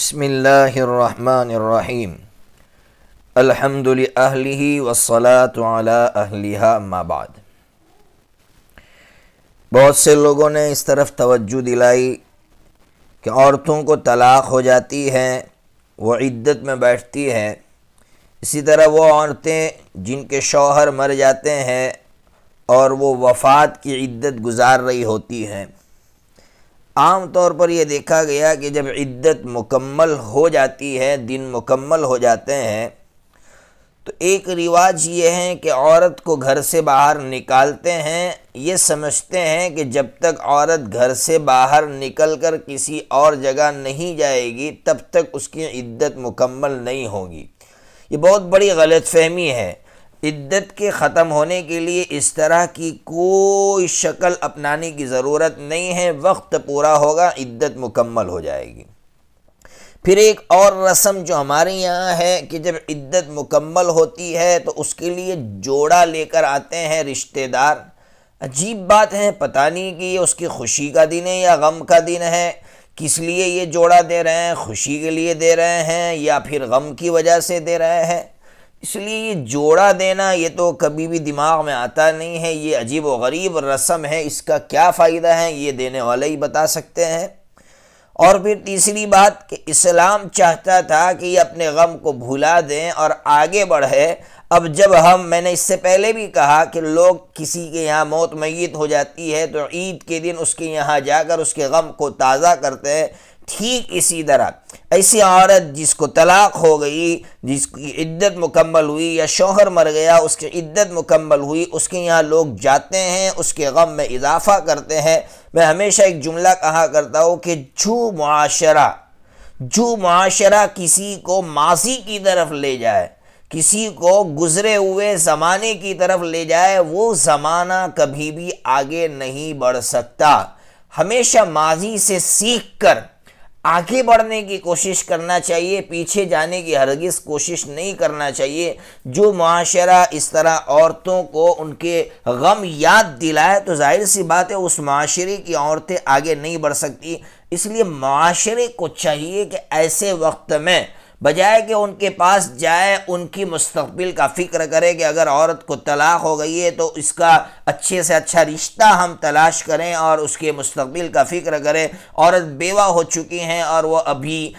بسم الله الرحمن الرحيم الحمد لأهله والصلاة على أهلها ما بعد बहुत से लोगों ने इस तरफ तवज्जो दिलाई कि औरतों को तलाक़ हो जाती है वो इद्दत में बैठती है इसी तरह वो औरतें जिनके शौहर मर जाते हैं और वो वफ़ात की इद्दत गुजार रही होती हैं आम तौर पर यह देखा गया कि जब इद्दत मुकम्मल हो जाती है दिन मुकम्मल हो जाते हैं तो एक रिवाज ये है कि औरत को घर से बाहर निकालते हैं ये समझते हैं कि जब तक औरत घर से बाहर निकल कर किसी और जगह नहीं जाएगी तब तक उसकी इद्दत मुकम्मल नहीं होगी ये बहुत बड़ी गलत फहमी है इद्दत के ख़त्म होने के लिए इस तरह की कोई शक्ल अपनाने की ज़रूरत नहीं है वक्त पूरा होगा इद्दत मुकम्मल हो जाएगी फिर एक और रस्म जो हमारे यहाँ है कि जब इद्दत मुकम्मल होती है तो उसके लिए जोड़ा लेकर आते हैं रिश्तेदार अजीब बात है पता नहीं कि ये उसकी खुशी का दिन है या गम का दिन है किस लिए ये जोड़ा दे रहे हैं खुशी के लिए दे रहे हैं या फिर गम की वजह से दे रहे हैं इसलिए ये जोड़ा देना ये तो कभी भी दिमाग में आता नहीं है ये अजीब व गरीब रस्म है इसका क्या फ़ायदा है ये देने वाले ही बता सकते हैं और फिर तीसरी बात कि इस्लाम चाहता था कि ये अपने गम को भुला दें और आगे बढ़े अब जब हम मैंने इससे पहले भी कहा कि लोग किसी के यहाँ मौत मैत हो जाती है तो ईद के दिन उसके यहाँ जाकर उसके गम को ताज़ा करते हैं ठीक इसी तरह ऐसी औरत जिसको तलाक़ हो गई जिसकी इद्दत मुकम्मल हुई या शोहर मर गया उसकी इद्दत मुकम्मल हुई उसके यहाँ लोग जाते हैं उसके गम में इजाफ़ा करते हैं मैं हमेशा एक जुमला कहा करता हूँ कि जो माशरा जो माशरा किसी को माजी की तरफ ले जाए किसी को गुज़रे हुए ज़माने की तरफ ले जाए वो ज़माना कभी भी आगे नहीं बढ़ सकता हमेशा माजी से सीख कर आगे बढ़ने की कोशिश करना चाहिए पीछे जाने की हरगिज कोशिश नहीं करना चाहिए जो माशरा इस तरह औरतों को उनके गम याद दिलाए तो जाहिर सी बात है उस माशरे की औरतें आगे नहीं बढ़ सकती इसलिए माशरे को चाहिए कि ऐसे वक्त में बजाय कि उनके पास जाए उनकी मुस्तबिल का फ़िक्र करें कि अगर औरत को तलाक़ हो गई है तो इसका अच्छे से अच्छा रिश्ता हम तलाश करें और उसके मुस्तबिल का फ़िक्र करें औरत बेवा हो चुकी हैं और वह अभी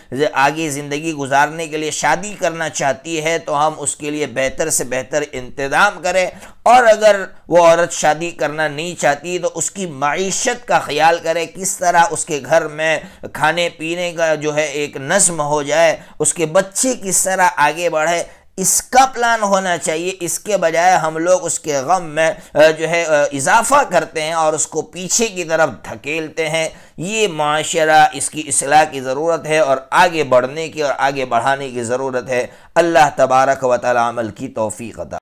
आगे ज़िंदगी गुजारने के लिए शादी करना चाहती है तो हम उसके लिए बेहतर से बेहतर इंतज़ाम करें और अगर वो औरत शादी करना नहीं चाहती तो उसकी मीशत का ख्याल करें किस तरह उसके घर में खाने पीने का जो है एक नज़म हो जाए उसके बच्चे किस तरह आगे बढ़े इसका प्लान होना चाहिए इसके बजाय हम लोग उसके गम में जो है इजाफा करते हैं और उसको पीछे की तरफ धकेलते हैं ये माशरा इसकी असलाह की ज़रूरत है और आगे बढ़ने की और आगे बढ़ाने की ज़रूरत है अल्लाह तबारक व तमल की तोफ़ी